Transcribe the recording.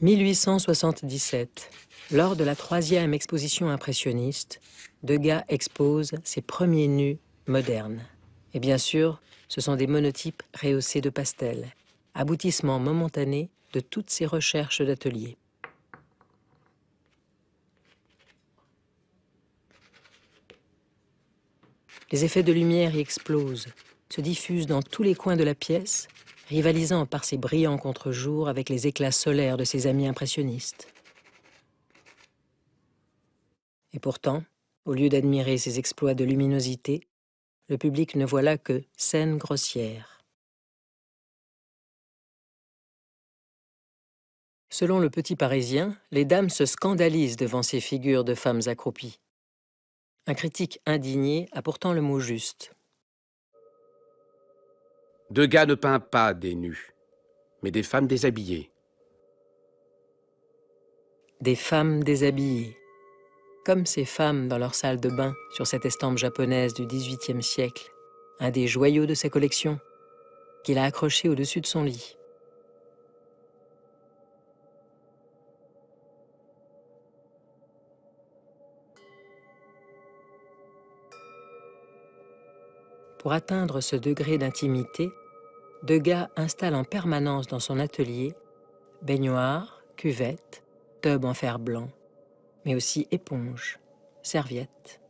1877, lors de la troisième exposition impressionniste, Degas expose ses premiers nus modernes. Et bien sûr, ce sont des monotypes rehaussés de pastel, aboutissement momentané de toutes ses recherches d'atelier. Les effets de lumière y explosent, se diffusent dans tous les coins de la pièce rivalisant par ses brillants contre-jours avec les éclats solaires de ses amis impressionnistes. Et pourtant, au lieu d'admirer ses exploits de luminosité, le public ne voit là que scènes grossières. Selon le petit Parisien, les dames se scandalisent devant ces figures de femmes accroupies. Un critique indigné a pourtant le mot juste. Degas ne peint pas des nus, mais des femmes déshabillées. Des femmes déshabillées. Comme ces femmes dans leur salle de bain sur cette estampe japonaise du XVIIIe siècle, un des joyaux de sa collection, qu'il a accroché au-dessus de son lit. Pour atteindre ce degré d'intimité, Degas installe en permanence dans son atelier baignoire, cuvette, tubs en fer blanc, mais aussi éponge, serviette,